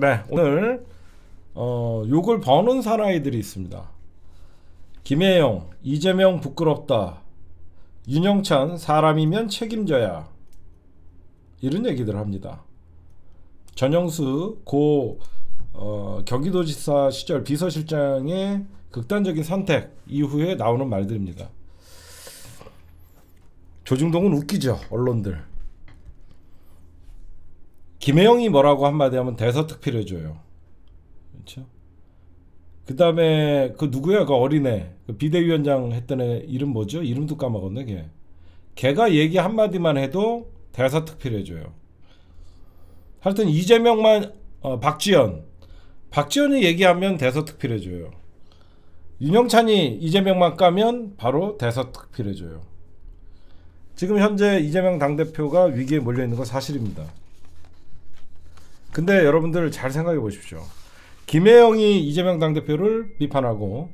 네, 오늘 어, 욕을 버는 사나이들이 있습니다. 김혜영, 이재명 부끄럽다. 윤영찬 사람이면 책임져야. 이런 얘기들 합니다. 전영수 고 어, 경기도지사 시절 비서실장의 극단적인 선택 이후에 나오는 말들입니다. 조중동은 웃기죠 언론들. 김혜영이 뭐라고 한마디 하면 대서특필해 줘요. 그렇죠? 그다음에 그 누구야 그 어린애 그 비대위원장 했던 애 이름 뭐죠? 이름도 까먹었네 걔. 걔가 얘기 한마디만 해도 대서특필해 줘요. 하여튼 이재명만 어, 박지연 박지연이 얘기하면 대서특필해 줘요. 윤영찬이 이재명만 까면 바로 대서특필해 줘요. 지금 현재 이재명 당대표가 위기에 몰려 있는 건 사실입니다. 근데 여러분들 잘 생각해 보십시오. 김혜영이 이재명 당대표를 비판하고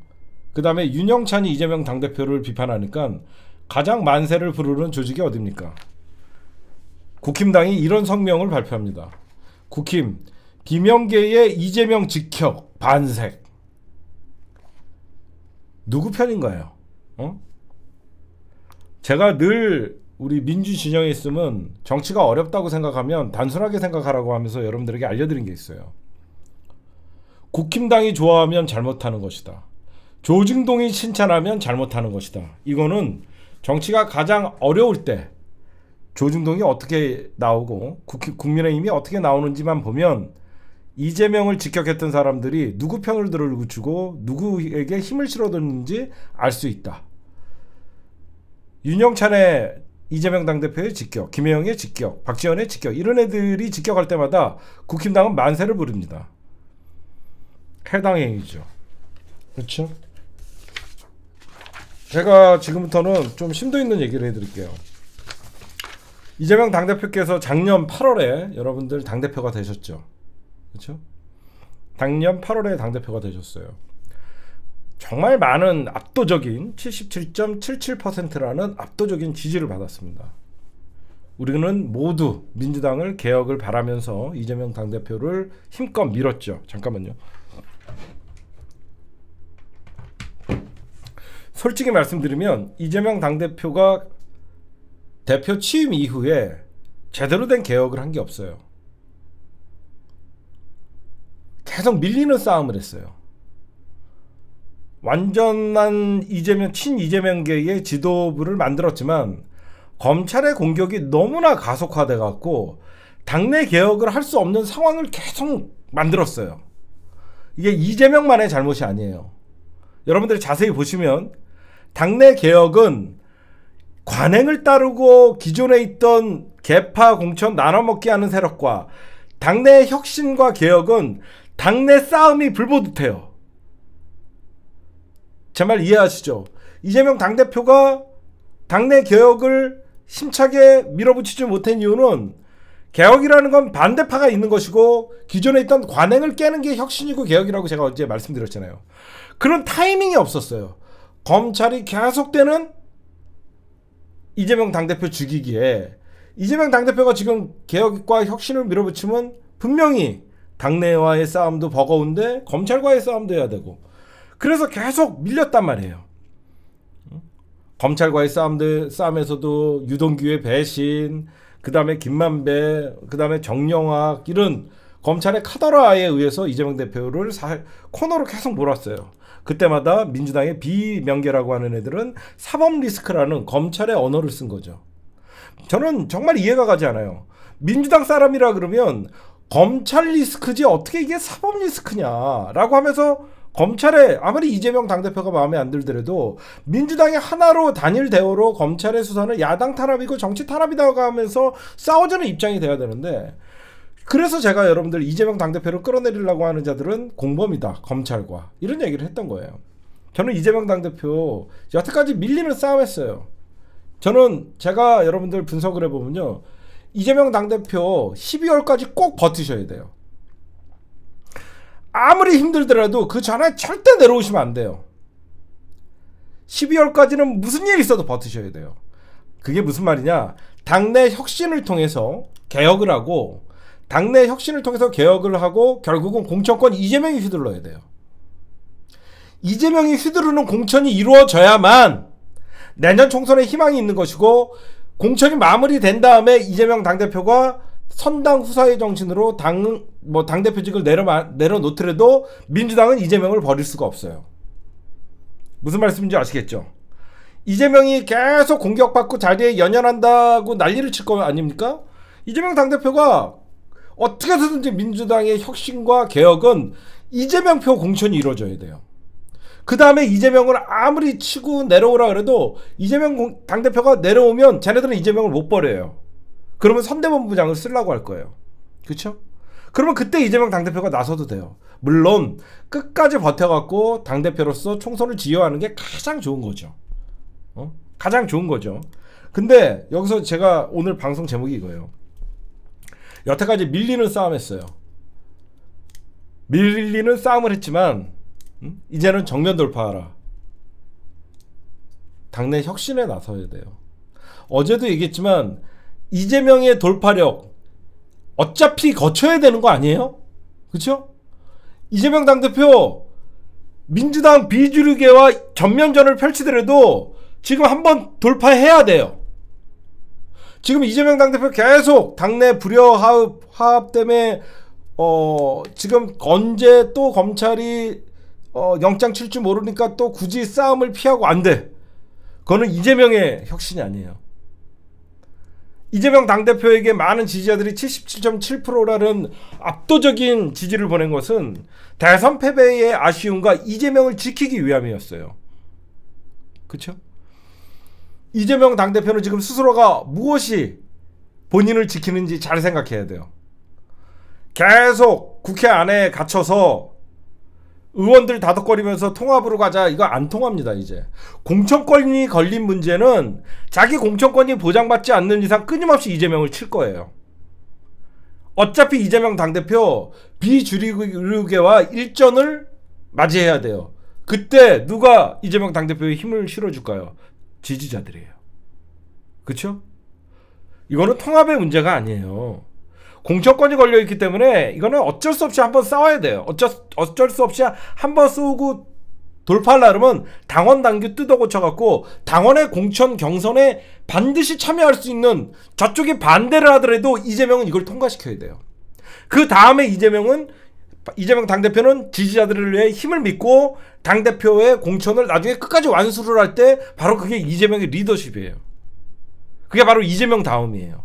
그다음에 윤영찬이 이재명 당대표를 비판하니까 가장 만세를 부르는 조직이 어딥니까? 국힘당이 이런 성명을 발표합니다. 국힘 김영계의 이재명 직격 반색 누구 편인가요? 어? 제가 늘 우리 민주 진영에 있으면 정치가 어렵다고 생각하면 단순하게 생각하라고 하면서 여러분들에게 알려드린 게 있어요. 국힘당이 좋아하면 잘못하는 것이다. 조중동이 칭찬하면 잘못하는 것이다. 이거는 정치가 가장 어려울 때 조중동이 어떻게 나오고 국민의힘이 어떻게 나오는지만 보면 이재명을 직격했던 사람들이 누구 편을 들어주고 누구에게 힘을 실어뒀는지 알 수 있다. 윤영찬의 이재명 당대표의 직격, 김혜영의 직격, 박지원의 직격 이런 애들이 직격할 때마다 국힘당은 만세를 부릅니다. 해당 행위죠. 그렇죠? 제가 지금부터는 좀 심도 있는 얘기를 해드릴게요. 이재명 당대표께서 작년 8월에 여러분들 당대표가 되셨죠. 그렇죠? 작년 8월에 당대표가 되셨어요. 정말 많은 압도적인 77.77%라는 압도적인 지지를 받았습니다. 우리는 모두 민주당을 개혁을 바라면서 이재명 당대표를 힘껏 밀었죠. 잠깐만요. 솔직히 말씀드리면 이재명 당대표가 대표 취임 이후에 제대로 된 개혁을 한 게 없어요. 계속 밀리는 싸움을 했어요. 완전한 이재명 친 이재명계의 지도부를 만들었지만 검찰의 공격이 너무나 가속화돼 갖고 당내 개혁을 할 수 없는 상황을 계속 만들었어요. 이게 이재명만의 잘못이 아니에요. 여러분들이 자세히 보시면 당내 개혁은 관행을 따르고 기존에 있던 개파 공천 나눠먹기 하는 세력과 당내 혁신과 개혁은 당내 싸움이 불보듯해요. 제말 이해하시죠? 이재명 당대표가 당내 개혁을 심차게 밀어붙이지 못한 이유는 개혁이라는 건 반대파가 있는 것이고 기존에 있던 관행을 깨는 게 혁신이고 개혁이라고 제가 어제 말씀드렸잖아요. 그런 타이밍이 없었어요. 검찰이 계속되는 이재명 당대표 죽이기에 이재명 당대표가 지금 개혁과 혁신을 밀어붙이면 분명히 당내와의 싸움도 버거운데 검찰과의 싸움도 해야 되고 그래서 계속 밀렸단 말이에요. 검찰과의 싸움들 싸움에서도 유동규의 배신, 그 다음에 김만배, 그 다음에 정영학 이런 검찰의 카더라에 의해서 이재명 대표를 사, 코너로 계속 몰았어요. 그때마다 민주당의 비명계라고 하는 애들은 사법 리스크라는 검찰의 언어를 쓴 거죠. 저는 정말 이해가 가지 않아요. 민주당 사람이라 그러면 검찰 리스크지 어떻게 이게 사법 리스크냐라고 하면서 검찰에 아무리 이재명 당대표가 마음에 안 들더라도 민주당이 하나로 단일 대우로 검찰의 수사는 야당 탄압이고 정치 탄압이다고 하면서 싸워주는 입장이 돼야 되는데 그래서 제가 여러분들 이재명 당대표를 끌어내리려고 하는 자들은 공범이다 검찰과 이런 얘기를 했던 거예요 저는 이재명 당대표 여태까지 밀리는 싸움했어요 저는 제가 여러분들 분석을 해보면요 이재명 당대표 12월까지 꼭 버티셔야 돼요 아무리 힘들더라도 그 전에 절대 내려오시면 안 돼요. 12월까지는 무슨 일이 있어도 버티셔야 돼요. 그게 무슨 말이냐? 당내 혁신을 통해서 개혁을 하고 당내 혁신을 통해서 개혁을 하고 결국은 공천권 이재명이 휘둘러야 돼요. 이재명이 휘두르는 공천이 이루어져야만 내년 총선에 희망이 있는 것이고 공천이 마무리된 다음에 이재명 당대표가 선당 후사의 정신으로 당 뭐당 뭐 대표직을 내려 내려놓더라도 민주당은 이재명을 버릴 수가 없어요. 무슨 말씀인지 아시겠죠? 이재명이 계속 공격받고 자리에 연연한다고 난리를 칠 거 아닙니까? 이재명 당대표가 어떻게 해서든지 민주당의 혁신과 개혁은 이재명 표 공천이 이루어져야 돼요. 그 다음에 이재명을 아무리 치고 내려오라 그래도 이재명 당대표가 내려오면 쟤네들은 이재명을 못 버려요. 그러면 선대본부장을 쓰려고 할 거예요. 그렇죠? 그러면 그때 이재명 당대표가 나서도 돼요. 물론 끝까지 버텨갖고 당대표로서 총선을 지휘하는 게 가장 좋은 거죠. 어? 가장 좋은 거죠. 근데 여기서 제가 오늘 방송 제목이 이거예요. 여태까지 밀리는 싸움 했어요. 밀리는 싸움을 했지만 음? 이제는 정면 돌파하라. 당내 혁신에 나서야 돼요. 어제도 얘기했지만 이재명의 돌파력 어차피 거쳐야 되는 거 아니에요? 그렇죠? 이재명 당대표 민주당 비주류계와 전면전을 펼치더라도 지금 한번 돌파해야 돼요. 지금 이재명 당대표 계속 당내 불여화합 화합 때문에 어 지금 언제 또 검찰이 어 영장 칠지 모르니까 또 굳이 싸움을 피하고 안 돼. 그거는 이재명의 혁신이 아니에요. 이재명 당대표에게 많은 지지자들이 77.7%라는 압도적인 지지를 보낸 것은 대선 패배의 아쉬움과 이재명을 지키기 위함이었어요. 그렇죠? 이재명 당대표는 지금 스스로가 무엇이 본인을 지키는지 잘 생각해야 돼요. 계속 국회 안에 갇혀서 의원들 다독거리면서 통합으로 가자 이거 안 통합니다 이제 공천권이 걸린 문제는 자기 공천권이 보장받지 않는 이상 끊임없이 이재명을 칠 거예요 어차피 이재명 당대표 비주류계와 일전을 맞이해야 돼요 그때 누가 이재명 당대표의 힘을 실어줄까요 지지자들이에요 그쵸? 이거는 통합의 문제가 아니에요 공천권이 걸려 있기 때문에 이거는 어쩔 수 없이 한번 싸워야 돼요. 어쩔 어쩔 수 없이 한번 쏘고 돌팔나름면 당원 당규 뜯어 고쳐갖고 당원의 공천 경선에 반드시 참여할 수 있는 저쪽이 반대를 하더라도 이재명은 이걸 통과시켜야 돼요. 그 다음에 이재명은 이재명 당대표는 지지자들을 위해 힘을 믿고 당대표의 공천을 나중에 끝까지 완수를 할 때 바로 그게 이재명의 리더십이에요. 그게 바로 이재명 다음이에요.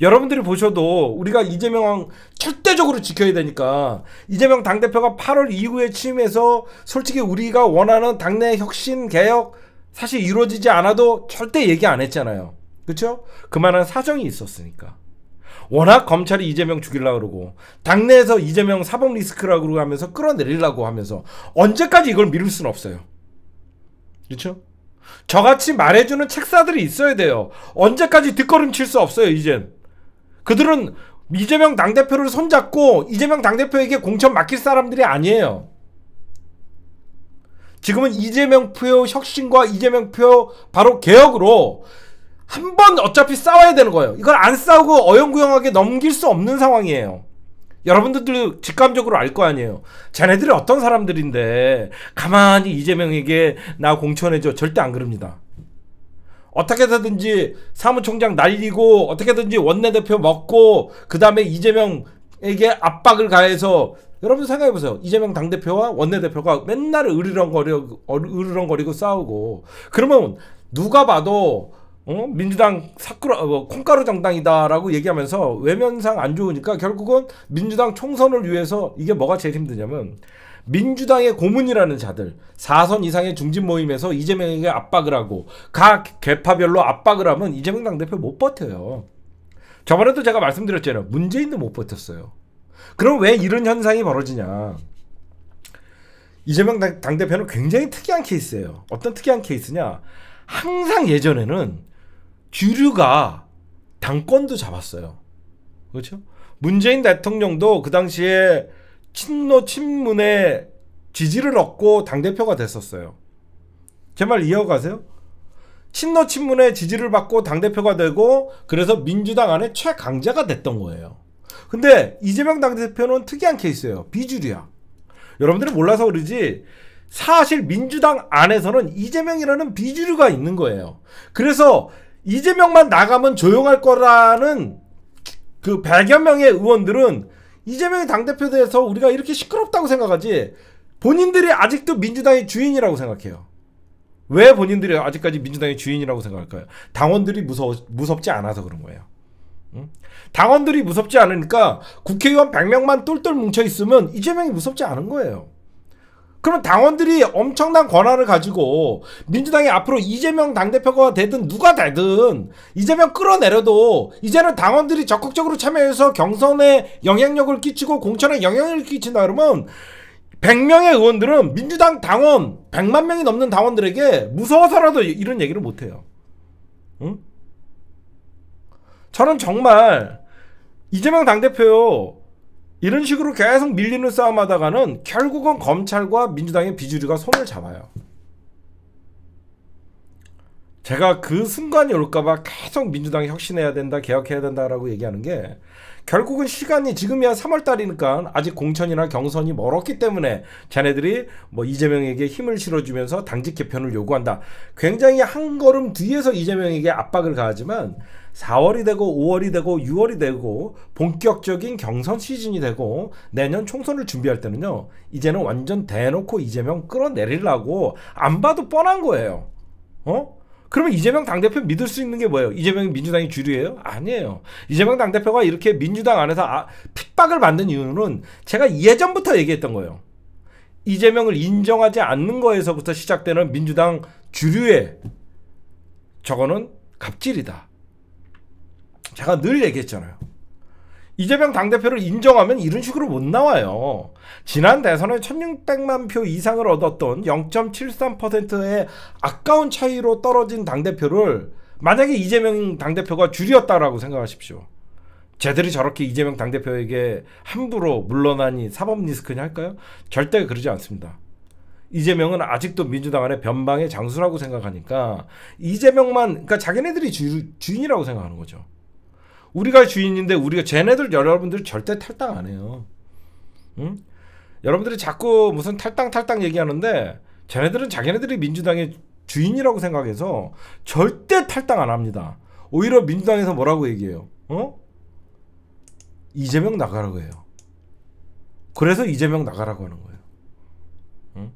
여러분들이 보셔도 우리가 이재명 절대적으로 지켜야 되니까 이재명 당대표가 8월 이후에 취임해서 솔직히 우리가 원하는 당내 혁신 개혁 사실 이루어지지 않아도 절대 얘기 안 했잖아요. 그렇죠? 그만한 사정이 있었으니까. 워낙 검찰이 이재명 죽일라 그러고 당내에서 이재명 사법 리스크라고 그러고 하면서 끌어내리려고 하면서 언제까지 이걸 미룰 수는 없어요. 그렇죠? 저같이 말해주는 책사들이 있어야 돼요. 언제까지 뒷걸음 칠수 없어요, 이젠. 그들은 이재명 당대표를 손잡고 이재명 당대표에게 공천 맡길 사람들이 아니에요. 지금은 이재명 표 혁신과 이재명 표 바로 개혁으로 한 번 어차피 싸워야 되는 거예요. 이걸 안 싸우고 어영구영하게 넘길 수 없는 상황이에요. 여러분들도 직감적으로 알 거 아니에요. 자네들이 어떤 사람들인데 가만히 이재명에게 나 공천해줘 절대 안 그럽니다. 어떻게든지 사무총장 날리고 어떻게든지 원내대표 먹고 그 다음에 이재명에게 압박을 가해서 여러분 생각해보세요. 이재명 당대표와 원내대표가 맨날 으르렁거리고 으르렁거리고 싸우고 그러면 누가 봐도 어? 민주당 사쿠라 어, 콩가루 정당이다라고 얘기하면서 외면상 안 좋으니까 결국은 민주당 총선을 위해서 이게 뭐가 제일 힘드냐면 민주당의 고문이라는 자들 4선 이상의 중진 모임에서 이재명에게 압박을 하고 각 개파별로 압박을 하면 이재명 당대표 못 버텨요. 저번에도 제가 말씀드렸잖아요. 문재인도 못 버텼어요. 그럼 왜 이런 현상이 벌어지냐? 이재명 당, 당대표는 굉장히 특이한 케이스예요. 어떤 특이한 케이스냐? 항상 예전에는 주류가 당권도 잡았어요. 그렇죠? 문재인 대통령도 그 당시에 친노 친문의 지지를 얻고 당대표가 됐었어요. 제 말 이어가세요? 친노 친문의 지지를 받고 당대표가 되고 그래서 민주당 안에 최강자가 됐던 거예요. 근데 이재명 당대표는 특이한 케이스예요. 비주류야. 여러분들이 몰라서 그러지 사실 민주당 안에서는 이재명이라는 비주류가 있는 거예요. 그래서 이재명만 나가면 조용할 거라는 그 100여 명의 의원들은 이재명이 당대표 돼서 우리가 이렇게 시끄럽다고 생각하지 본인들이 아직도 민주당의 주인이라고 생각해요. 왜 본인들이 아직까지 민주당의 주인이라고 생각할까요? 당원들이 무서 무섭지 않아서 그런 거예요. 응? 당원들이 무섭지 않으니까 국회의원 100명만 똘똘 뭉쳐 있으면 이재명이 무섭지 않은 거예요. 그럼 당원들이 엄청난 권한을 가지고 민주당이 앞으로 이재명 당대표가 되든 누가 되든 이재명 끌어내려도 이제는 당원들이 적극적으로 참여해서 경선에 영향력을 끼치고 공천에 영향을 끼친다 그러면 100명의 의원들은 민주당 당원 100만 명이 넘는 당원들에게 무서워서라도 이런 얘기를 못해요. 응? 저는 정말 이재명 당대표요. 이런 식으로 계속 밀리는 싸움하다가는 결국은 검찰과 민주당의 비주류가 손을 잡아요. 제가 그 순간이 올까봐 계속 민주당이 혁신해야 된다, 개혁해야 된다라고 얘기하는 게 결국은 시간이 지금이야 3월달이니까 아직 공천이나 경선이 멀었기 때문에 자네들이 뭐 이재명에게 힘을 실어주면서 당직 개편을 요구한다. 굉장히 한 걸음 뒤에서 이재명에게 압박을 가하지만 4월이 되고 5월이 되고 6월이 되고 본격적인 경선 시즌이 되고 내년 총선을 준비할 때는요. 이제는 완전 대놓고 이재명 끌어내리려고 안 봐도 뻔한 거예요. 어? 그러면 이재명 당대표 믿을 수 있는 게 뭐예요? 이재명이 민주당이 주류예요? 아니에요. 이재명 당대표가 이렇게 민주당 안에서 아, 핍박을 받는 이유는 제가 예전부터 얘기했던 거예요. 이재명을 인정하지 않는 거에서부터 시작되는 민주당 주류의 저거는 갑질이다. 제가 늘 얘기했잖아요. 이재명 당대표를 인정하면 이런 식으로 못 나와요. 지난 대선에 1600만 표 이상을 얻었던 0.73%의 아까운 차이로 떨어진 당대표를 만약에 이재명 당대표가 줄이었다라고 생각하십시오. 쟤들이 저렇게 이재명 당대표에게 함부로 물러나니 사법 리스크냐 할까요? 절대 그러지 않습니다. 이재명은 아직도 민주당 안에 변방의 장수라고 생각하니까 이재명만 그러니까 자기네들이 주, 주인이라고 생각하는 거죠. 우리가 주인인데 우리가 쟤네들 여러분들 절대 탈당 안 해요. 응? 여러분들이 자꾸 무슨 탈당 탈당 얘기하는데 쟤네들은 자기네들이 민주당의 주인이라고 생각해서 절대 탈당 안 합니다. 오히려 민주당에서 뭐라고 얘기해요? 어? 이재명 나가라고 해요. 그래서 이재명 나가라고 하는 거예요. 응?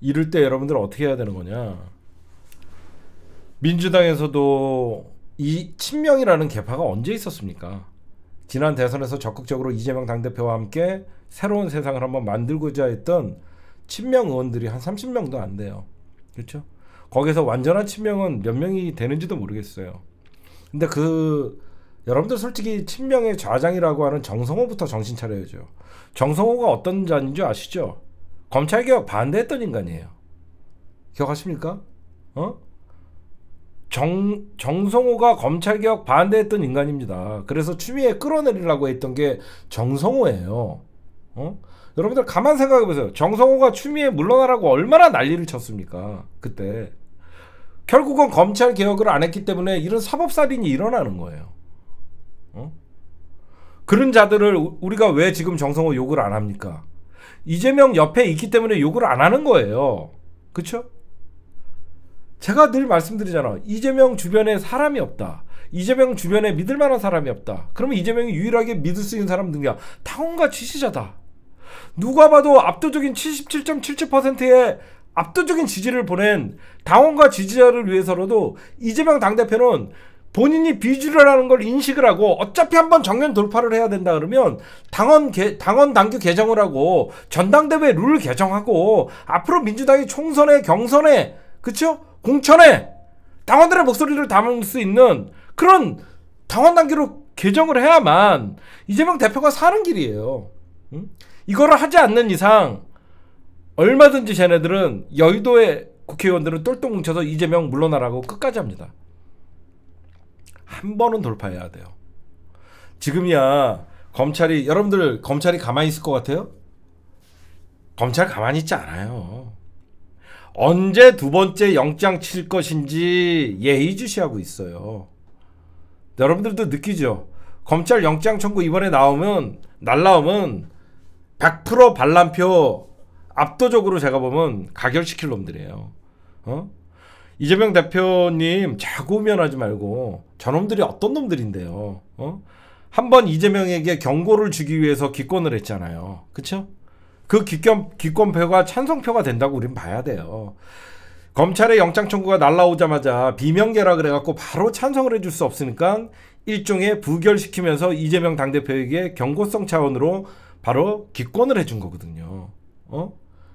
이럴 때 여러분들 어떻게 해야 되는 거냐? 민주당에서도 이 친명이라는 개파가 언제 있었습니까? 지난 대선에서 적극적으로 이재명 당대표와 함께 새로운 세상을 한번 만들고자 했던 친명 의원들이 한 30명도 안 돼요. 그렇죠? 거기서 완전한 친명은 몇 명이 되는지도 모르겠어요. 근데 그 여러분들 솔직히 친명의 좌장이라고 하는 정성호부터 정신 차려야죠. 정성호가 어떤 자인지 아시죠? 검찰개혁 반대했던 인간이에요. 기억하십니까? 어? 정, 정성호가 검찰개혁 반대했던 인간입니다. 그래서 추미애 끌어내리라고 했던 게 정성호예요. 어? 여러분들 가만 생각해 보세요. 정성호가 추미애 물러나라고 얼마나 난리를 쳤습니까? 그때. 결국은 검찰 개혁을 안 했기 때문에 이런 사법살인이 일어나는 거예요. 어? 그런 자들을 우리가 왜 지금 정성호 욕을 안 합니까? 이재명 옆에 있기 때문에 욕을 안 하는 거예요. 그쵸? 제가 늘 말씀드리잖아. 이재명 주변에 사람이 없다. 이재명 주변에 믿을 만한 사람이 없다. 그러면 이재명이 유일하게 믿을 수 있는 사람은 누구야? 당원과 지지자다. 누가 봐도 압도적인 77.77%의 압도적인 지지를 보낸 당원과 지지자를 위해서라도 이재명 당대표는 본인이 비주류라는 걸 인식을 하고 어차피 한번 정면 돌파를 해야 된다 그러면 당원 개, 당원 당규 개정을 하고 전당대회 룰 개정하고 앞으로 민주당이 총선에 경선에 그쵸? 공천에 당원들의 목소리를 담을 수 있는 그런 당원 단계로 개정을 해야만 이재명 대표가 사는 길이에요. 응? 이거를 하지 않는 이상 얼마든지 쟤네들은 여의도의 국회의원들은 똘똘 뭉쳐서 이재명 물러나라고 끝까지 합니다. 한 번은 돌파해야 돼요. 지금이야 검찰이 여러분들 검찰이 가만히 있을 것 같아요? 검찰 가만히 있지 않아요. 언제 두 번째 영장 칠 것인지 예의주시하고 있어요. 여러분들도 느끼죠? 검찰 영장 청구 이번에 나오면 날라오면 100% 반란표 압도적으로 제가 보면 가결시킬 놈들이에요. 어? 이재명 대표님 자고 면하지 말고 저놈들이 어떤 놈들인데요. 어? 한번 이재명에게 경고를 주기 위해서 기권을 했잖아요. 그쵸? 그 기권, 기권표가 찬성표가 된다고 우리는 봐야 돼요. 검찰의 영장 청구가 날라오자마자 비명계라 그래갖고 바로 찬성을 해줄 수 없으니까 일종의 부결시키면서 이재명 당대표에게 경고성 차원으로 바로 기권을 해준 거거든요. 어?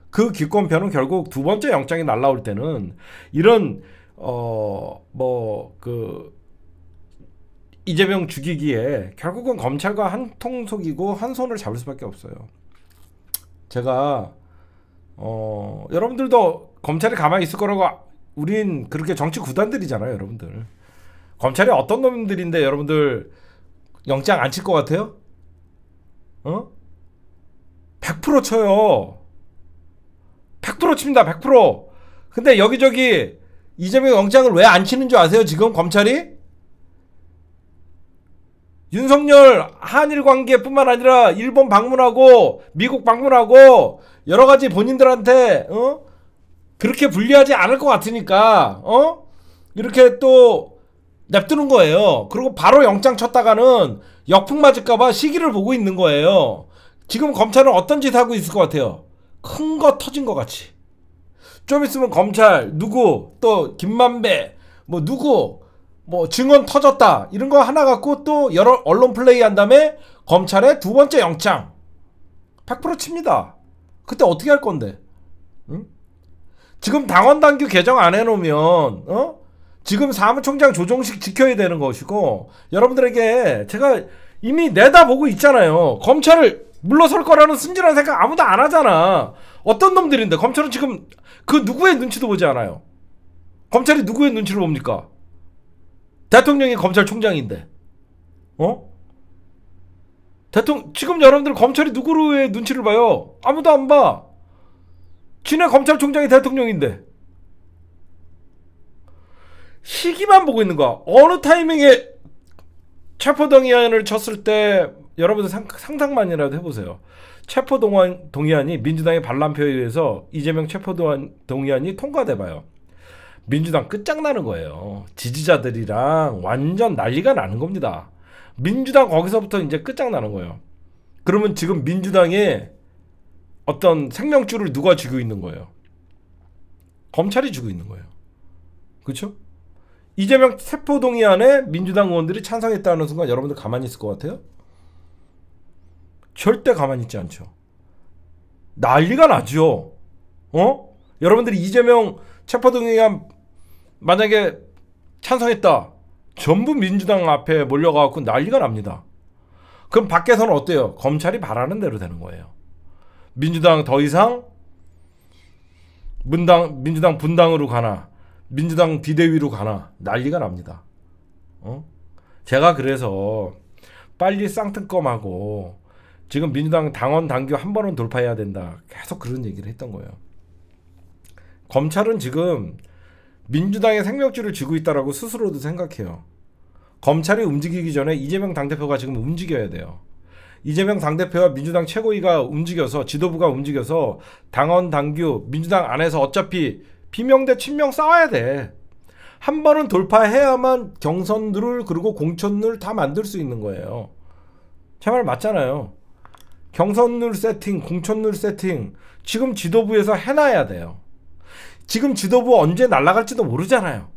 그 기권편은 결국 두 번째 영장이 날라올 때는 이런 어 뭐 그 이재명 죽이기에 결국은 검찰과 한통속이고 한 손을 잡을 수밖에 없어요. 제가 어 여러분들도 검찰이 가만히 있을 거라고 우린 그렇게 정치 구단들이잖아요, 여러분들. 검찰이 어떤 놈들인데 여러분들 영장 안 칠 것 같아요? 어? 100% 쳐요. 100% 칩니다. 100%. 근데 여기저기 이재명 영장을 왜 안 치는 줄 아세요? 지금 검찰이? 윤석열 한일 관계뿐만 아니라 일본 방문하고 미국 방문하고 여러 가지 본인들한테 어? 그렇게 불리하지 않을 것 같으니까 어? 이렇게 또 냅두는 거예요. 그리고 바로 영장 쳤다가는 역풍 맞을까봐 시기를 보고 있는 거예요. 지금 검찰은 어떤 짓 하고 있을 것 같아요? 큰 거 터진 것 같이. 좀 있으면 검찰 누구 또 김만배 뭐 누구 뭐 증언 터졌다 이런 거 하나 갖고 또 여러 언론 플레이 한 다음에 검찰의 두 번째 영장 100% 칩니다. 그때 어떻게 할 건데? 응? 지금 당원 당규 개정 안 해놓으면 어? 지금 사무총장 조정식 지켜야 되는 것이고 여러분들에게 제가 이미 내다보고 있잖아요. 검찰을 물러설 거라는 순진한 생각 아무도 안 하잖아. 어떤 놈들인데 검찰은 지금 그 누구의 눈치도 보지 않아요. 검찰이 누구의 눈치를 봅니까? 대통령이 검찰총장인데, 어? 대통령 지금 여러분들 검찰이 누구로의 눈치를 봐요? 아무도 안 봐. 지네 검찰총장이 대통령인데 시기만 보고 있는 거야. 어느 타이밍에 체포동의안을 쳤을 때 여러분들 상, 상상만이라도 해보세요. 체포동의안이 민주당의 반란표에 의해서 이재명 체포동의안이 통과돼봐요. 민주당 끝장나는 거예요. 지지자들이랑 완전 난리가 나는 겁니다. 민주당 거기서부터 이제 끝장나는 거예요. 그러면 지금 민주당의 어떤 생명줄을 누가 쥐고 있는 거예요? 검찰이 쥐고 있는 거예요. 그렇죠? 이재명 세포동의안에 민주당 의원들이 찬성했다는 순간 여러분들 가만히 있을 것 같아요? 절대 가만히 있지 않죠. 난리가 나죠. 어? 여러분들이 이재명 체포동의안 만약에 찬성했다. 전부 민주당 앞에 몰려가고 난리가 납니다. 그럼 밖에서는 어때요? 검찰이 바라는 대로 되는 거예요. 민주당 더 이상 문당 민주당 분당으로 가나 민주당 비대위로 가나 난리가 납니다. 어? 제가 그래서 빨리 쌍특검하고 지금 민주당 당원 당규 한 번은 돌파해야 된다. 계속 그런 얘기를 했던 거예요. 검찰은 지금 민주당의 생명줄을 쥐고 있다라고 스스로도 생각해요. 검찰이 움직이기 전에 이재명 당대표가 지금 움직여야 돼요. 이재명 당대표와 민주당 최고위가 움직여서 지도부가 움직여서 당원 당규 민주당 안에서 어차피 비명대 친명 싸워야 돼. 한 번은 돌파해야만 경선 룰 그리고 공천 룰다 만들 수 있는 거예요. 제말 맞잖아요. 경선 룰 세팅, 공천 룰 세팅 지금 지도부에서 해놔야 돼요. 지금 지도부 언제 날라갈지도 모르잖아요.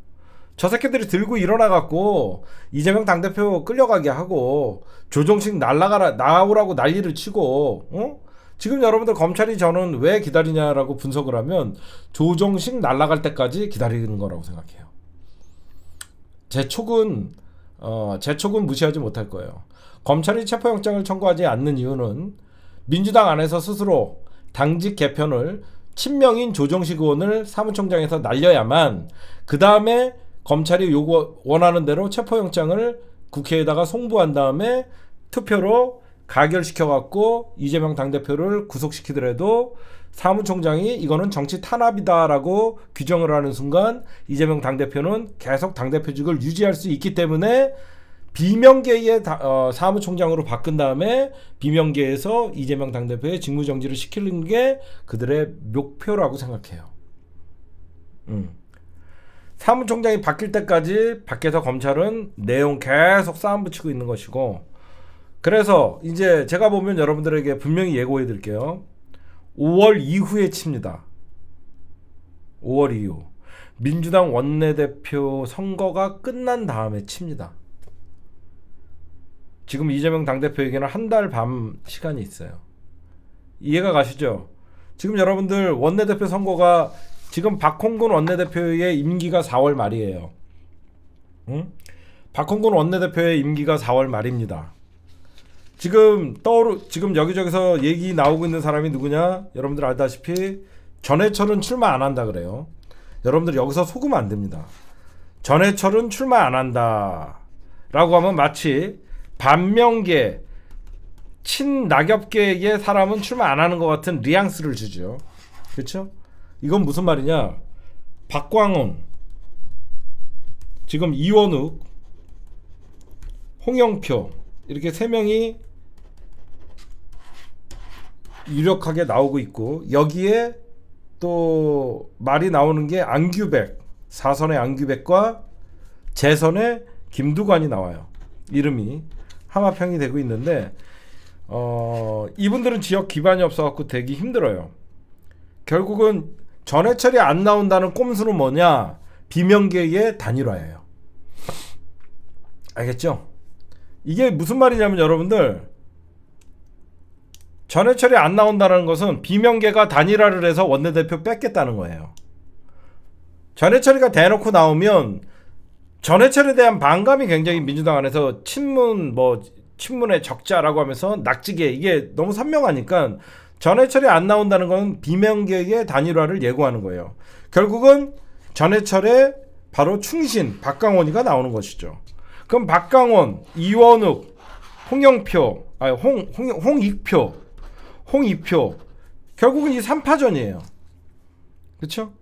저 새끼들이 들고 일어나갖고 이재명 당대표 끌려가게 하고 조정식 날라가라 나오라고 난리를 치고 어? 지금 여러분들 검찰이 저는 왜 기다리냐라고 분석을 하면 조정식 날라갈 때까지 기다리는 거라고 생각해요. 제 촉은 어, 제 촉은 무시하지 못할 거예요. 검찰이 체포영장을 청구하지 않는 이유는 민주당 안에서 스스로 당직 개편을 친명인 조정식 의원을 사무총장에서 날려야만 그 다음에 검찰이 요구 원하는 대로 체포영장을 국회에다가 송부한 다음에 투표로 가결시켜 갖고 이재명 당대표를 구속시키더라도 사무총장이 이거는 정치 탄압이다라고 규정을 하는 순간 이재명 당대표는 계속 당대표직을 유지할 수 있기 때문에 비명계의 다, 어, 사무총장으로 바꾼 다음에 비명계에서 이재명 당대표의 직무정지를 시키는 게 그들의 목표라고 생각해요. 음. 사무총장이 바뀔 때까지 밖에서 검찰은 내용 계속 싸움 붙이고 있는 것이고 그래서 이제 제가 보면 여러분들에게 분명히 예고해 드릴게요. 5월 이후에 칩니다. 5월 이후. 민주당 원내대표 선거가 끝난 다음에 칩니다. 지금 이재명 당대표에게는 한 달 밤 시간이 있어요. 이해가 가시죠? 지금 여러분들 원내대표 선거가 지금 박홍근 원내대표의 임기가 4월 말이에요. 응? 박홍근 원내대표의 임기가 4월 말입니다. 지금 떠오르 지금 여기저기서 얘기 나오고 있는 사람이 누구냐? 여러분들 알다시피 전해철은 출마 안 한다 그래요. 여러분들 여기서 속으면 안 됩니다. 전해철은 출마 안 한다. 라고 하면 마치 반명계 친낙엽계의 사람은 출마 안 하는 것 같은 리앙스를 주죠. 그렇죠? 이건 무슨 말이냐? 박광훈 지금 이원욱 홍영표 이렇게 세 명이 유력하게 나오고 있고 여기에 또 말이 나오는 게 안규백 사선의 안규백과 재선의 김두관이 나와요. 이름이 함마평이 되고 있는데 어, 이분들은 지역 기반이 없어갖고 되기 힘들어요. 결국은 전해철이 안 나온다는 꼼수는 뭐냐? 비명계의 단일화예요. 알겠죠? 이게 무슨 말이냐면 여러분들 전해철이 안 나온다는 것은 비명계가 단일화를 해서 원내대표 뺏겠다는 거예요. 전해철이가 대놓고 나오면 전해철에 대한 반감이 굉장히 민주당 안에서 친문 뭐 친문의 적자라고 하면서 낙지계 이게 너무 선명하니까 전해철이 안 나온다는 건 비명계의 단일화를 예고하는 거예요. 결국은 전해철의 바로 충신 박강원이가 나오는 것이죠. 그럼 박강원, 이원욱, 홍영표, 아니 홍, 홍, 홍익표, 홍익표 결국은 이삼파전이에요 그렇죠?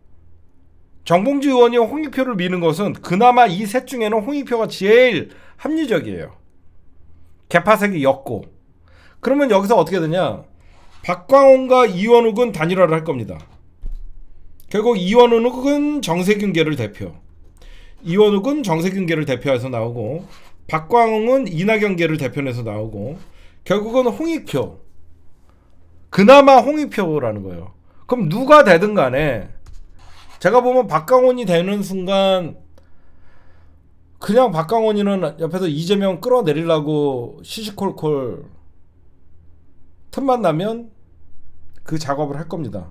정봉주 의원이 홍익표를 미는 것은 그나마 이 셋 중에는 홍익표가 제일 합리적이에요. 개파색이 였고. 그러면 여기서 어떻게 되냐? 박광원과 이원욱은 단일화를 할 겁니다. 결국 이원욱은 정세균계를 대표. 이원욱은 정세균계를 대표해서 나오고 박광웅은 이낙연계를 대표해서 나오고 결국은 홍익표. 그나마 홍익표라는 거예요. 그럼 누가 되든 간에 제가 보면 박강원이 되는 순간 그냥 박강원이는 옆에서 이재명 끌어내리려고 시시콜콜 틈만 나면 그 작업을 할 겁니다.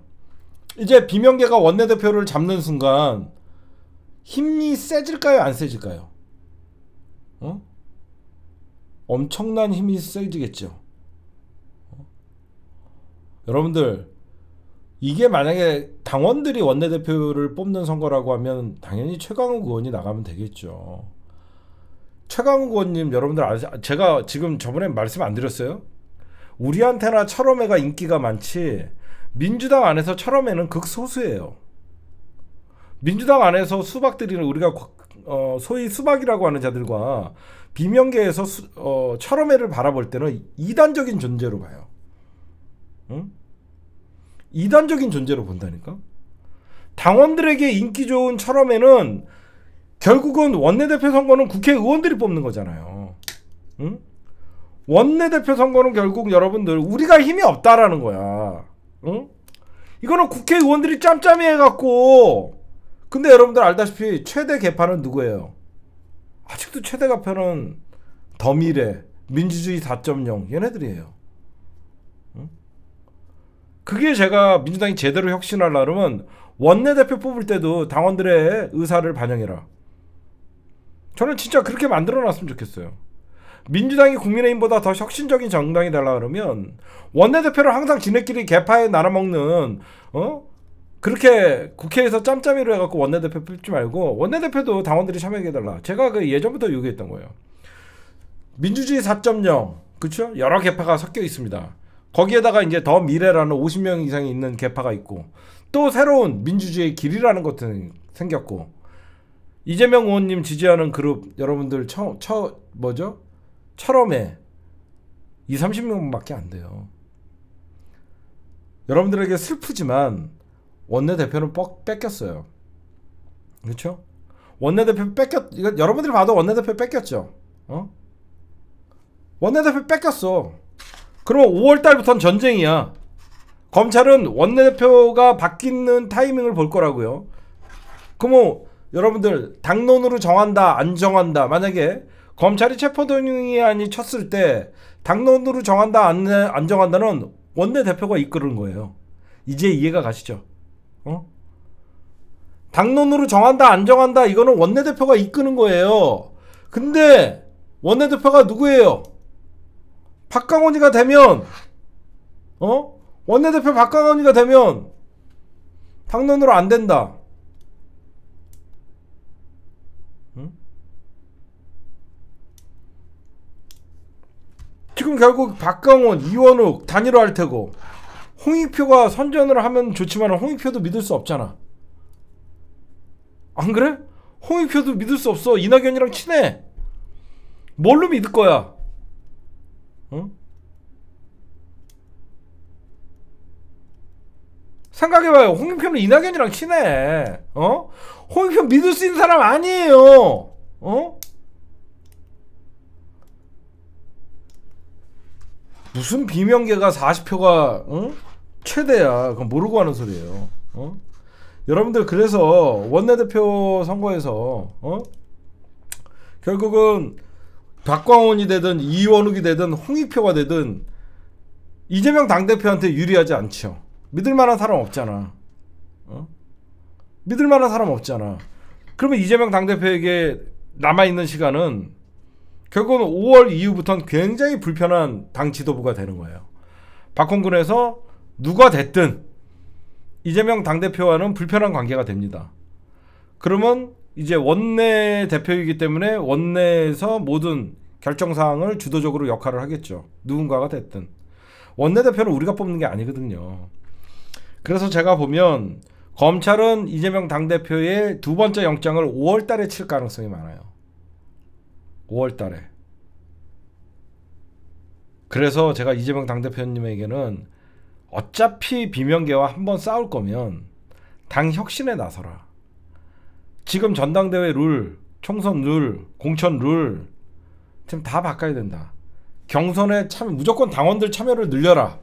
이제 비명계가 원내대표를 잡는 순간 힘이 세질까요? 안 세질까요? 어? 엄청난 힘이 세지겠죠. 어? 여러분들 이게 만약에 당원들이 원내대표를 뽑는 선거라고 하면 당연히 최강욱 의원이 나가면 되겠죠. 최강욱 의원님 여러분들 아세 제가 지금 저번에 말씀 안 드렸어요? 우리한테나 철험회가 인기가 많지 민주당 안에서 철험회는 극소수예요. 민주당 안에서 수박들이는 우리가 어, 소위 수박이라고 하는 자들과 비명계에서 수, 어, 철험회를 바라볼 때는 이단적인 존재로 봐요. 응? 이단적인 존재로 본다니까. 당원들에게 인기 좋은 철험에는 결국은 원내대표 선거는 국회의원들이 뽑는 거잖아요. 응? 원내대표 선거는 결국 여러분들 우리가 힘이 없다라는 거야. 응? 이거는 국회의원들이 짬짬이 해갖고 근데 여러분들 알다시피 최대 개판은 누구예요? 아직도 최대 개판은 더미래 민주주의 4.0 얘네들이에요. 그게 제가 민주당이 제대로 혁신하려면 원내대표 뽑을 때도 당원들의 의사를 반영해라. 저는 진짜 그렇게 만들어 놨으면 좋겠어요. 민주당이 국민의힘보다 더 혁신적인 정당이 되려 그러면 원내대표를 항상 지네끼리 개파에 날아먹는 어? 그렇게 국회에서 짬짬이로 해갖고 원내대표 뽑지 말고 원내대표도 당원들이 참여해달라. 제가 그 예전부터 요구했던 거예요. 민주주의 4.0 그렇죠? 여러 개파가 섞여 있습니다. 거기에다가 이제 더 미래라는 50명 이상이 있는 개파가 있고 또 새로운 민주주의의 길이라는 것은 생겼고 이재명 의원님 지지하는 그룹 여러분들 처, 처 뭐죠? 처럼에 2, 30명밖에 안 돼요. 여러분들에게 슬프지만 원내대표는 뻑 뺏겼어요. 그렇죠? 원내대표 뺏겼 이거 여러분들이 봐도 원내대표 뺏겼죠. 어? 원내대표 뺏겼어. 그러면 5월달부터는 전쟁이야 검찰은 원내대표가 바뀌는 타이밍을 볼 거라고요 그럼 뭐 여러분들 당론으로 정한다 안 정한다 만약에 검찰이 체포동의안이 쳤을 때 당론으로 정한다 안, 안 정한다는 원내대표가 이끄는 거예요 이제 이해가 가시죠 어? 당론으로 정한다 안 정한다 이거는 원내대표가 이끄는 거예요 근데 원내대표가 누구예요 박강원이가 되면 어 원내대표 박강원이가 되면 당론으로 안 된다. 응? 지금 결국 박강원, 이원욱 단일화 할 테고 홍익표가 선전을 하면 좋지만 홍익표도 믿을 수 없잖아. 안 그래? 홍익표도 믿을 수 없어. 이낙연이랑 친해. 뭘로 믿을 거야? 응? 생각해봐요. 홍익표는 이낙연이랑 친해. 어? 홍익표 믿을 수 있는 사람 아니에요. 어? 무슨 비명계가 40표가 어? 최대야. 그건 모르고 하는 소리예요. 어? 여러분들 그래서 원내대표 선거에서 어? 결국은 박광원이 되든 이원욱이 되든 홍익표가 되든 이재명 당대표한테 유리하지 않죠. 믿을 만한 사람 없잖아. 어? 믿을 만한 사람 없잖아. 그러면 이재명 당대표에게 남아있는 시간은 결국은 5월 이후부터는 굉장히 불편한 당 지도부가 되는 거예요. 박홍근에서 누가 됐든 이재명 당대표와는 불편한 관계가 됩니다. 그러면 이제 원내 대표이기 때문에 원내에서 모든 결정 사항을 주도적으로 역할을 하겠죠. 누군가가 됐든 원내 대표를 우리가 뽑는 게 아니거든요. 그래서 제가 보면 검찰은 이재명 당 대표의 두 번째 영장을 5월 달에 칠 가능성이 많아요. 5월 달에. 그래서 제가 이재명 당대표님에게는 어차피 비명계와 한번 싸울 거면 당 혁신에 나서라. 지금 전당대회 룰, 총선 룰, 공천 룰 지금 다 바꿔야 된다. 경선에 참 무조건 당원들 참여를 늘려라.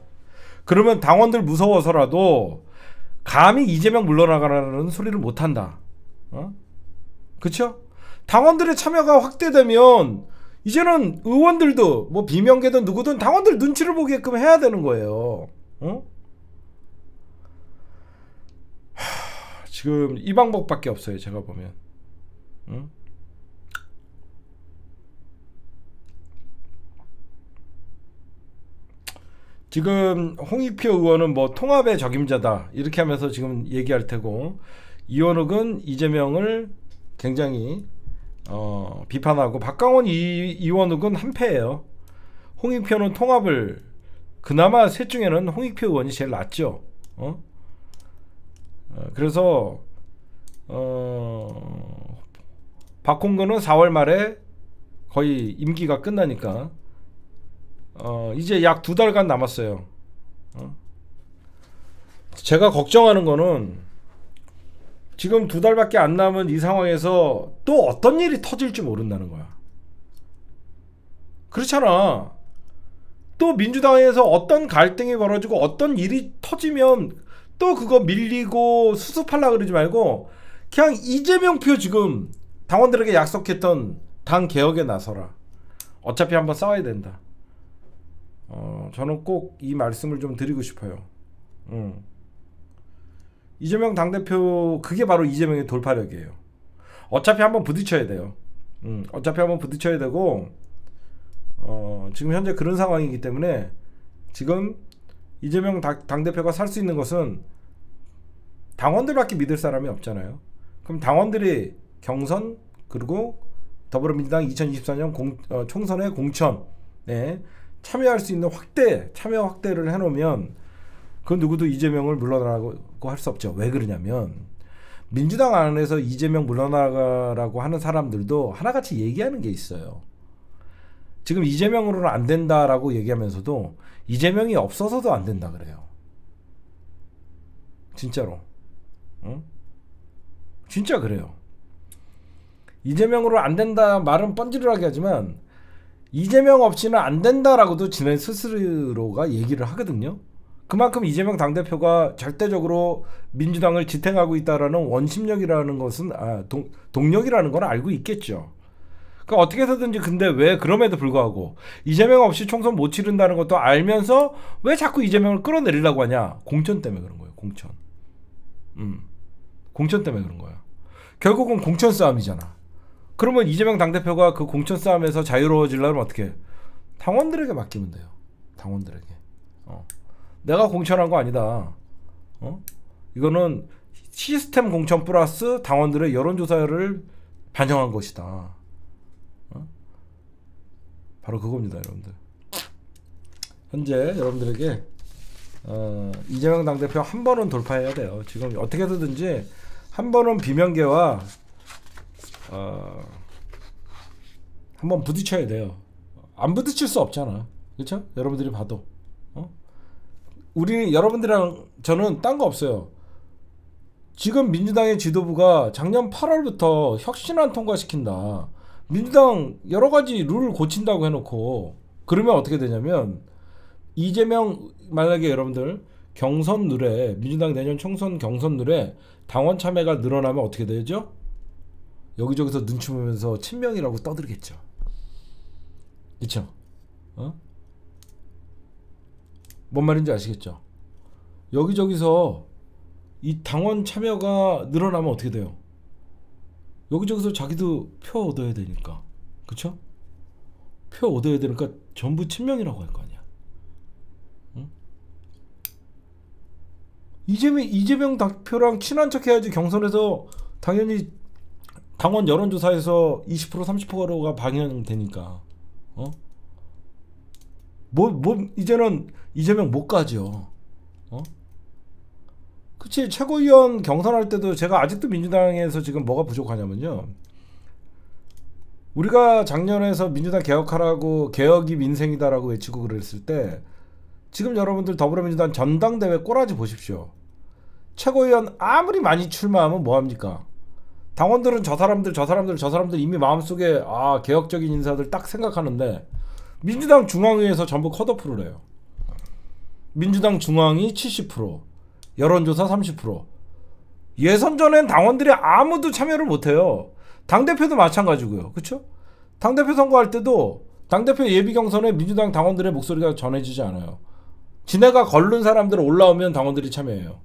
그러면 당원들 무서워서라도 감히 이재명 물러나가라는 소리를 못 한다. 어? 그렇 당원들의 참여가 확대되면 이제는 의원들도 뭐 비명계든 누구든 당원들 눈치를 보게끔 해야 되는 거예요. 어? 지금 이 방법밖에 없어요. 제가 보면. 응? 지금 홍익표 의원은 뭐 통합의 적임자다 이렇게 하면서 지금 얘기할 테고 이원욱은 이재명을 굉장히 어, 비판하고 박강원 이, 이원욱은 한패예요. 홍익표는 통합을 그나마 셋 중에는 홍익표 의원이 제일 낫죠. 어? 어, 그래서 어, 박홍근은 4월 말에 거의 임기가 끝나니까 어, 이제 약 두 달간 남았어요. 어? 제가 걱정하는 거는 지금 두 달밖에 안 남은 이 상황에서 또 어떤 일이 터질지 모른다는 거야. 그렇잖아. 또 민주당에서 어떤 갈등이 벌어지고 어떤 일이 터지면 또 그거 밀리고 수습하려 그러지 말고 그냥 이재명 표 지금 당원들에게 약속했던 당 개혁에 나서라. 어차피 한번 싸워야 된다. 어, 저는 꼭 이 말씀을 좀 드리고 싶어요. 음. 이재명 당대표 그게 바로 이재명의 돌파력이에요. 어차피 한번 부딪혀야 돼요. 음, 어차피 한번 부딪혀야 되고 어, 지금 현재 그런 상황이기 때문에 지금 이재명 당 대표가 살 수 있는 것은 당원들밖에 믿을 사람이 없잖아요. 그럼 당원들이 경선 그리고 더불어민주당 2024년 공, 어, 총선의 공천에 네, 참여할 수 있는 확대 참여 확대를 해놓으면 그 누구도 이재명을 물러나라고 할 수 없죠. 왜 그러냐면 민주당 안에서 이재명 물러나라고 하는 사람들도 하나같이 얘기하는 게 있어요. 지금 이재명으로는 안 된다라고 얘기하면서도 이재명이 없어서도 안 된다 그래요. 진짜로. 응? 진짜 그래요. 이재명으로 안 된다 말은 뻔질하게 하지만 이재명 없이는 안 된다라고도 지네 스스로가 얘기를 하거든요. 그만큼 이재명 당대표가 절대적으로 민주당을 지탱하고 있다라는 원심력이라는 것은 아, 동, 동력이라는 걸 알고 있겠죠. 그러니까 어떻게 해서든지 근데 왜 그럼에도 불구하고 이재명 없이 총선 못 치른다는 것도 알면서 왜 자꾸 이재명을 끌어내리려고 하냐? 공천 때문에 그런 거예요. 공천. 음. 공천 때문에 그런 거야. 결국은 공천 싸움이잖아. 그러면 이재명 당대표가 그 공천 싸움에서 자유로워질라면 어떻게 당원들에게 맡기면 돼요. 당원들에게. 어. 내가 공천한 거 아니다. 어? 이거는 시스템 공천 플러스 당원들의 여론조사를 반영한 것이다. 바로 그겁니다, 여러분들. 현재 여러분들에게 어, 이재명 당대표 한 번은 돌파해야 돼요. 지금 어떻게 되든지 한 번은 비명계와 어, 한번 부딪혀야 돼요. 안 부딪힐 수 없잖아. 그렇죠? 여러분들이 봐도. 어? 우리 여러분들이랑 저는 딴 거 없어요. 지금 민주당의 지도부가 작년 8월부터 혁신안 통과시킨다. 민주당 여러 가지 룰을 고친다고 해놓고 그러면 어떻게 되냐면 이재명 만약에 여러분들 경선 룰에 민주당 내년 총선 경선 룰에 당원 참여가 늘어나면 어떻게 되죠? 여기저기서 눈치 보면서 친명이라고 떠들겠죠. 그렇 어? 뭔 말인지 아시겠죠? 여기저기서 이 당원 참여가 늘어나면 어떻게 돼요? 여기저기서 자기도 표 얻어야 되니까 그쵸? 표 얻어야 되니까 전부 친명이라고 할 거 아니야 응? 이재명, 이재명 당표랑 친한 척 해야지 경선에서 당연히 당원 여론조사에서 20% 30%가 방영되니까 어? 뭐, 뭐 이제는 이재명 못 가죠 그치 최고위원 경선할 때도 제가 아직도 민주당에서 지금 뭐가 부족하냐면요. 우리가 작년에서 민주당 개혁하라고 개혁이 민생이다라고 외치고 그랬을 때 지금 여러분들 더불어민주당 전당대회 꼬라지 보십시오. 최고위원 아무리 많이 출마하면 뭐합니까? 당원들은 저 사람들 저 사람들 저 사람들 이미 마음속에 아 개혁적인 인사들 딱 생각하는데 민주당 중앙위에서 전부 컷오프를 해요. 민주당 중앙이 70%, 여론조사 30%. 예선 전엔 당원들이 아무도 참여를 못해요. 당대표도 마찬가지고요. 그렇죠? 당대표 선거할 때도 당대표 예비 경선에 민주당 당원들의 목소리가 전해지지 않아요. 지네가 걸른 사람들 올라오면 당원들이 참여해요.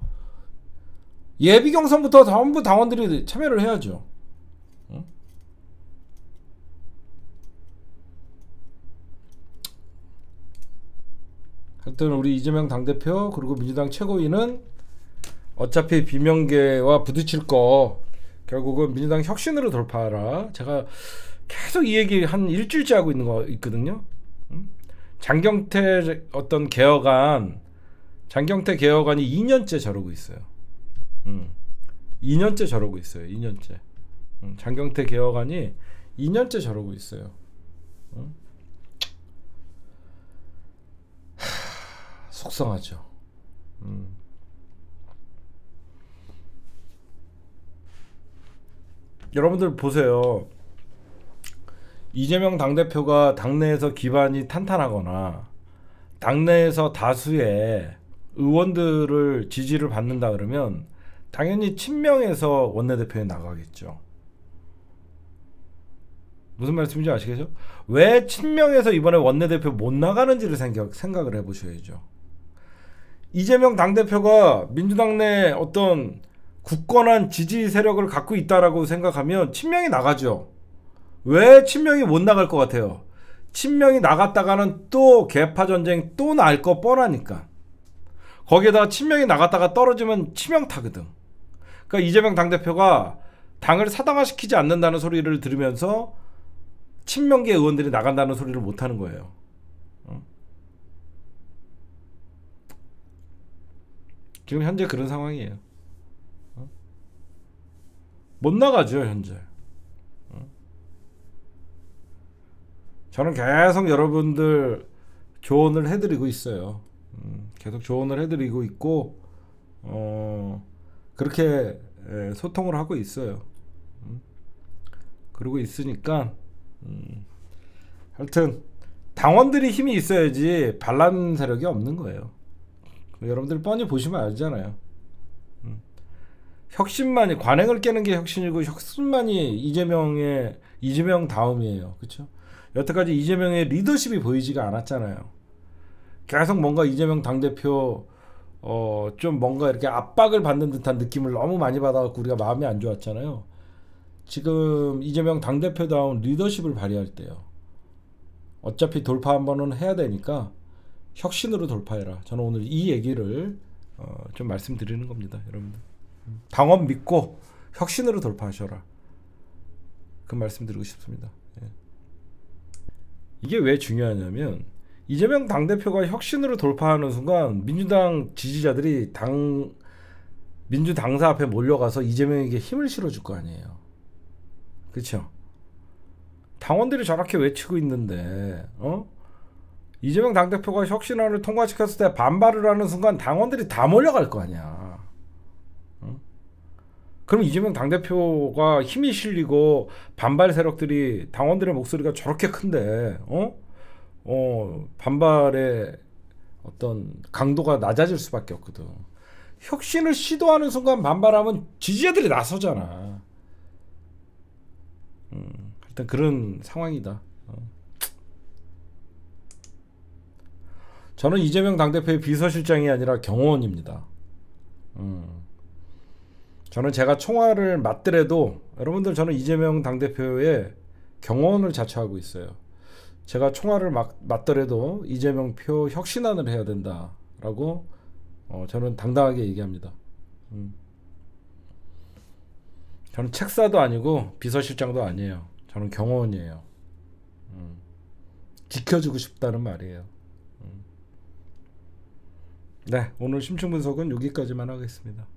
예비 경선부터 전부 당원들이 참여를 해야죠. 하여튼 우리 이재명 당대표 그리고 민주당 최고위는 어차피 비명계와 부딪힐 거 결국은 민주당 혁신으로 돌파하라. 제가 계속 이 얘기 한 일주일째 하고 있는 거 있거든요. 음? 장경태 어떤 개혁안, 장경태 개혁안이 2년째 저러고 있어요. 2년째 음. 저러고 있어요. 2년째. 음, 장경태 개혁안이 2년째 저러고 있어요. 속상하죠. 음. 여러분들 보세요. 이재명 당대표가 당내에서 기반이 탄탄하거나 당내에서 다수의 의원들을 지지를 받는다 그러면 당연히 친명에서 원내대표에 나가겠죠. 무슨 말씀인지 아시겠죠? 왜 친명에서 이번에 원내대표 못 나가는지를 생각, 생각을 해보셔야죠. 이재명 당대표가 민주당 내 어떤 굳건한 지지 세력을 갖고 있다라고 생각하면 친명이 나가죠. 왜 친명이 못 나갈 것 같아요? 친명이 나갔다가는 또 개파 전쟁 또날거 뻔하니까. 거기에다가 친명이 나갔다가 떨어지면 치명타거든. 그러니까 이재명 당대표가 당을 사당화시키지 않는다는 소리를 들으면서 친명계 의원들이 나간다는 소리를 못 하는 거예요. 지금 현재 그런 상황이에요. 못 나가죠 현재 저는 계속 여러분들 조언을 해드리고 있어요 음, 계속 조언을 해드리고 있고 어, 그렇게 소통을 하고 있어요 음, 그러고 있으니까 음, 하여튼 당원들이 힘이 있어야지 반란 세력이 없는 거예요 여러분들 뻔히 보시면 알잖아요 혁신만이 관행을 깨는 게 혁신이고 혁신만이 이재명의 이재명 다음이에요. 그렇죠? 여태까지 이재명의 리더십이 보이지가 않았잖아요. 계속 뭔가 이재명 당대표 어 좀 뭔가 이렇게 압박을 받는 듯한 느낌을 너무 많이 받아갖고 우리가 마음이 안 좋았잖아요. 지금 이재명 당대표다운 리더십을 발휘할 때요. 어차피 돌파 한 번은 해야 되니까 혁신으로 돌파해라. 저는 오늘 이 얘기를 어좀 말씀드리는 겁니다, 여러분들. 당원 믿고 혁신으로 돌파하셔라. 그 말씀드리고 싶습니다. 예. 이게 왜 중요하냐면 이재명 당 대표가 혁신으로 돌파하는 순간 민주당 지지자들이 당 민주당사 앞에 몰려가서 이재명에게 힘을 실어줄 거 아니에요. 그렇죠? 당원들이 저렇게 외치고 있는데 어? 이재명 당대표가 혁신안을 통과시켰을 때 반발을 하는 순간 당원들이 다 몰려갈 거 아니야. 그럼 이재명 당대표가 힘이 실리고 반발 세력들이 당원들의 목소리가 저렇게 큰데, 어? 어, 반발의 어떤 강도가 낮아질 수밖에 없거든. 혁신을 시도하는 순간 반발하면 지지자들이 나서잖아. 음, 일단 그런 상황이다. 어. 저는 이재명 당대표의 비서실장이 아니라 경호원입니다. 음. 저는 제가 총알을 맞더라도 여러분들 저는 이재명 당대표의 경원을 호 자처하고 있어요. 제가 총알을 막, 맞더라도 이재명 표 혁신안을 해야 된다라고 어, 저는 당당하게 얘기합니다. 음. 저는 책사도 아니고 비서실장도 아니에요. 저는 경호원이에요. 음. 지켜주고 싶다는 말이에요. 음. 네, 오늘 심층 분석은 여기까지만 하겠습니다.